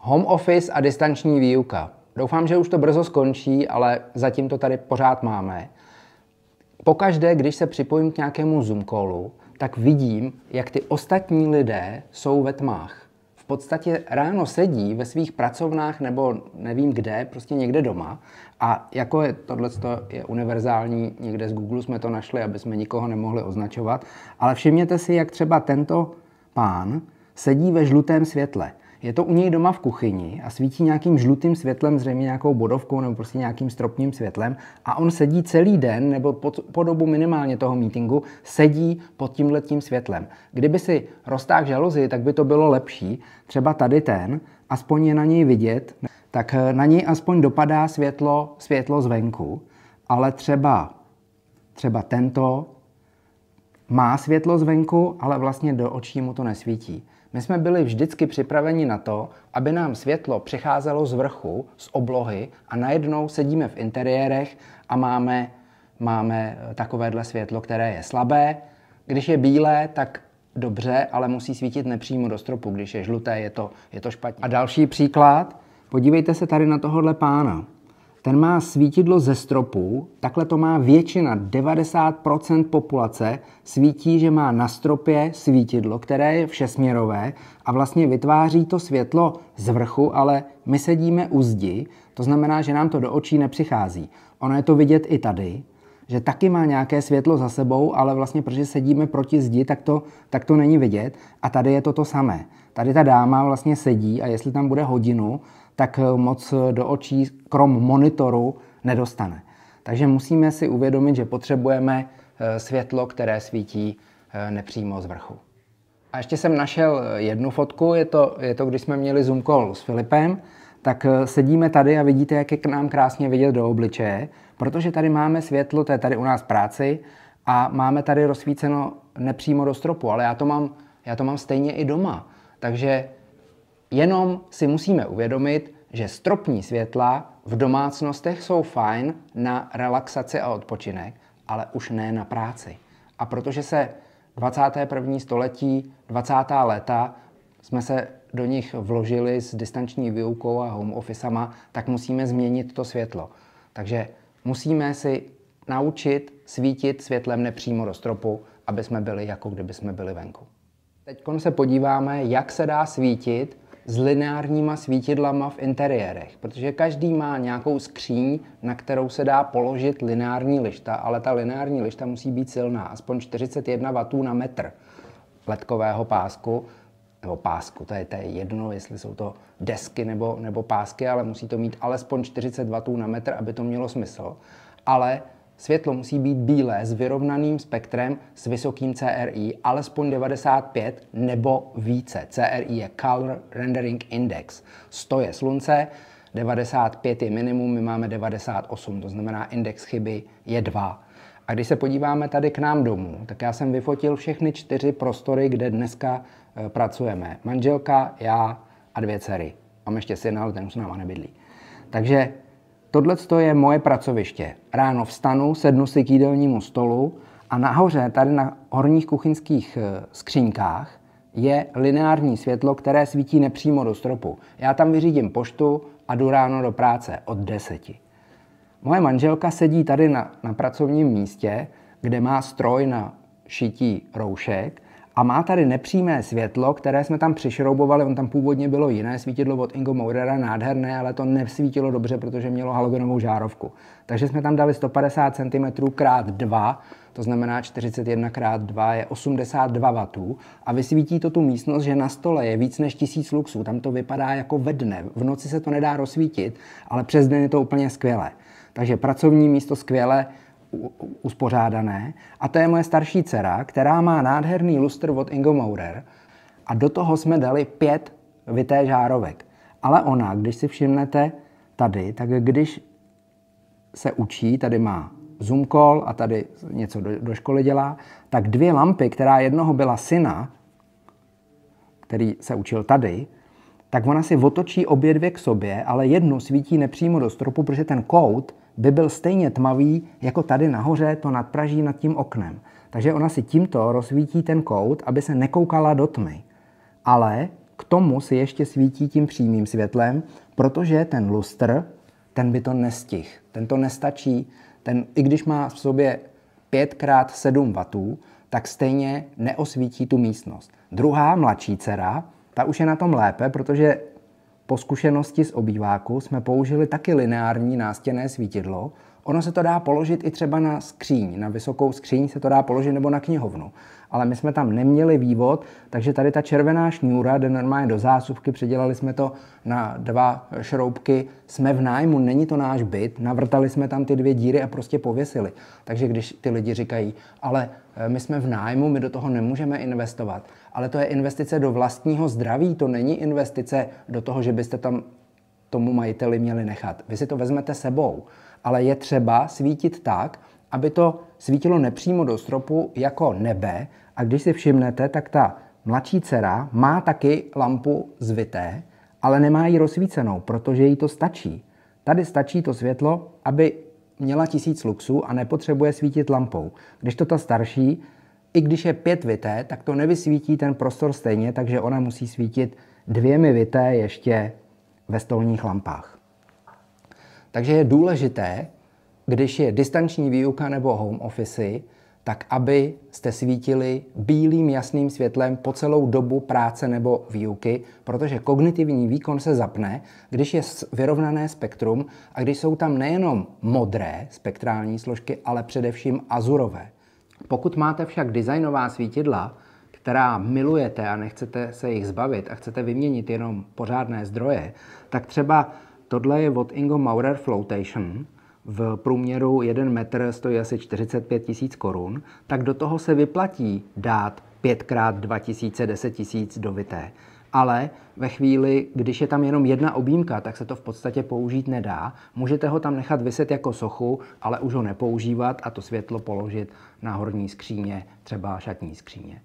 Home office a distanční výuka. Doufám, že už to brzo skončí, ale zatím to tady pořád máme. Pokaždé, když se připojím k nějakému Zoom callu, tak vidím, jak ty ostatní lidé jsou ve tmách. V podstatě ráno sedí ve svých pracovnách nebo nevím kde, prostě někde doma. A jako je, tohle je univerzální, někde z Google jsme to našli, aby jsme nikoho nemohli označovat. Ale všimněte si, jak třeba tento pán sedí ve žlutém světle. Je to u něj doma v kuchyni a svítí nějakým žlutým světlem, zřejmě nějakou bodovkou nebo prostě nějakým stropním světlem a on sedí celý den nebo po, po dobu minimálně toho meetingu sedí pod tímhletím světlem. Kdyby si roztáhl žaluzi, tak by to bylo lepší. Třeba tady ten, aspoň je na něj vidět, tak eh, na něj aspoň dopadá světlo, světlo zvenku, ale třeba, třeba tento má světlo zvenku, ale vlastně do očí mu to nesvítí. My jsme byli vždycky připraveni na to, aby nám světlo přicházelo z vrchu, z oblohy a najednou sedíme v interiérech a máme, máme eh, takovéhle světlo, které je slabé. Když je bílé, tak dobře, ale musí svítit nepřímo do stropu. Když je žluté, je to, je to špatně. A další příklad. Podívejte se tady na tohohle pána ten má svítidlo ze stropu, takhle to má většina, 90% populace svítí, že má na stropě svítidlo, které je všesměrové a vlastně vytváří to světlo z vrchu, ale my sedíme u zdi, to znamená, že nám to do očí nepřichází. Ono je to vidět i tady, že taky má nějaké světlo za sebou, ale vlastně protože sedíme proti zdi, tak to, tak to není vidět a tady je to to samé. Tady ta dáma vlastně sedí a jestli tam bude hodinu, tak eh, moc eh, do očí krom monitoru nedostane. Takže musíme si uvědomit, že potřebujeme eh, světlo, které svítí nepřímo z vrchu. A ještě jsem našel jednu fotku, je to, je to když jsme měli Zoom call s Filipem, tak sedíme tady a vidíte, jak je k nám krásně vidět do obličeje, protože tady máme světlo, to je tady u nás práci, a máme tady rozsvíceno nepřímo do stropu, ale já to mám, já to mám stejně i doma. Takže jenom si musíme uvědomit, že stropní světla v domácnostech jsou fajn na relaxaci a odpočinek, ale už ne na práci. A protože se 21. století, 20. léta, jsme se do nich vložili s distanční výukou a home officeama, tak musíme změnit to světlo. Takže musíme si naučit svítit světlem nepřímo do stropu, aby jsme byli jako kdyby jsme byli venku. Teď se podíváme, jak se dá svítit s lineárníma svítidlama v interiérech, protože každý má nějakou skříň, na kterou se dá položit lineární lišta, ale ta lineární lišta musí být silná, aspoň 41 W na metr letkového pásku, nebo pásku, to je, to je jedno, jestli jsou to desky nebo, nebo pásky, ale musí to mít alespoň 40 W na metr, aby to mělo smysl. Ale Světlo musí být bílé s vyrovnaným spektrem s vysokým CRI, alespoň 95 nebo více. CRI je Color Rendering Index. 100 je slunce, 95 je minimum, my máme 98, to znamená index chyby je 2. A když se podíváme tady k nám domů, tak já jsem vyfotil všechny čtyři prostory, kde dneska eh, pracujeme. Manželka, já a dvě dcery. Mám ještě syna, ale ten už s náma nebydlí. Takže Tohle je moje pracoviště. Ráno vstanu, sednu si k jídelnímu stolu a nahoře, tady na horních kuchyňských eh, skřínkách, je lineární světlo, které svítí nepřímo do stropu. Já tam vyřídím poštu a jdu ráno do práce od deseti. Moje manželka sedí tady na, na pracovním místě, kde má stroj na šití roušek a má tady nepřímé světlo, které jsme tam přišroubovali, on tam původně bylo jiné svítidlo od Ingo Maurera, nádherné, ale to nesvítilo dobře, protože mělo halogenovou žárovku. Takže jsme tam dali 150 cm krát 2, to znamená 41 krát 2 je 82 W a vysvítí to tu místnost, že na stole je víc než 1000 luxů, tam to vypadá jako ve dne, v noci se to nedá rozsvítit, ale přes den je to úplně skvělé. Takže pracovní místo skvěle, uspořádané. A to je moje starší dcera, která má nádherný lustr od Ingo Maurer. A do toho jsme dali pět vité žárovek. Ale ona, když si všimnete tady, tak když se učí, tady má Zoom call a tady něco do, do školy dělá, tak dvě lampy, která jednoho byla syna, který se učil tady, tak ona si otočí obě dvě k sobě, ale jednu svítí nepřímo do stropu, protože ten kout by byl stejně tmavý jako tady nahoře to nadpraží nad tím oknem. Takže ona si tímto rozsvítí ten kout, aby se nekoukala do tmy. Ale k tomu si ještě svítí tím přímým světlem, protože ten lustr, ten by to nestih. Ten to nestačí. Ten, i když má v sobě 5x7 W, tak stejně neosvítí tu místnost. Druhá mladší dcera, ta už je na tom lépe, protože po zkušenosti z obýváku jsme použili taky lineární nástěné svítidlo, Ono se to dá položit i třeba na skříň, na vysokou skříň se to dá položit nebo na knihovnu. Ale my jsme tam neměli vývod, takže tady ta červená šňůra jde normálně do zásuvky, předělali jsme to na dva šroubky, jsme v nájmu, není to náš byt, navrtali jsme tam ty dvě díry a prostě pověsili. Takže když ty lidi říkají, ale e, my jsme v nájmu, my do toho nemůžeme investovat, ale to je investice do vlastního zdraví, to není investice do toho, že byste tam tomu majiteli měli nechat. Vy si to vezmete sebou ale je třeba svítit tak, aby to svítilo nepřímo do stropu jako nebe. A když si všimnete, tak ta mladší dcera má taky lampu zvité, ale nemá ji rozsvícenou, protože jí to stačí. Tady stačí to světlo, aby měla tisíc luxů a nepotřebuje svítit lampou. Když to ta starší, i když je pět vité, tak to nevysvítí ten prostor stejně, takže ona musí svítit dvěmi vité ještě ve stolních lampách. Takže je důležité, když je distanční výuka nebo home office, tak aby jste svítili bílým jasným světlem po celou dobu práce nebo výuky, protože kognitivní výkon se zapne, když je vyrovnané spektrum a když jsou tam nejenom modré spektrální složky, ale především azurové. Pokud máte však designová svítidla, která milujete a nechcete se jich zbavit a chcete vyměnit jenom pořádné zdroje, tak třeba Tohle je od Ingo Maurer Flotation, v průměru 1 metr stojí asi 45 tisíc korun, tak do toho se vyplatí dát 5x 2 tisíce, 10 tisíc dovité. Ale ve chvíli, když je tam jenom jedna objímka, tak se to v podstatě použít nedá. Můžete ho tam nechat vyset jako sochu, ale už ho nepoužívat a to světlo položit na horní skříně, třeba šatní skříně.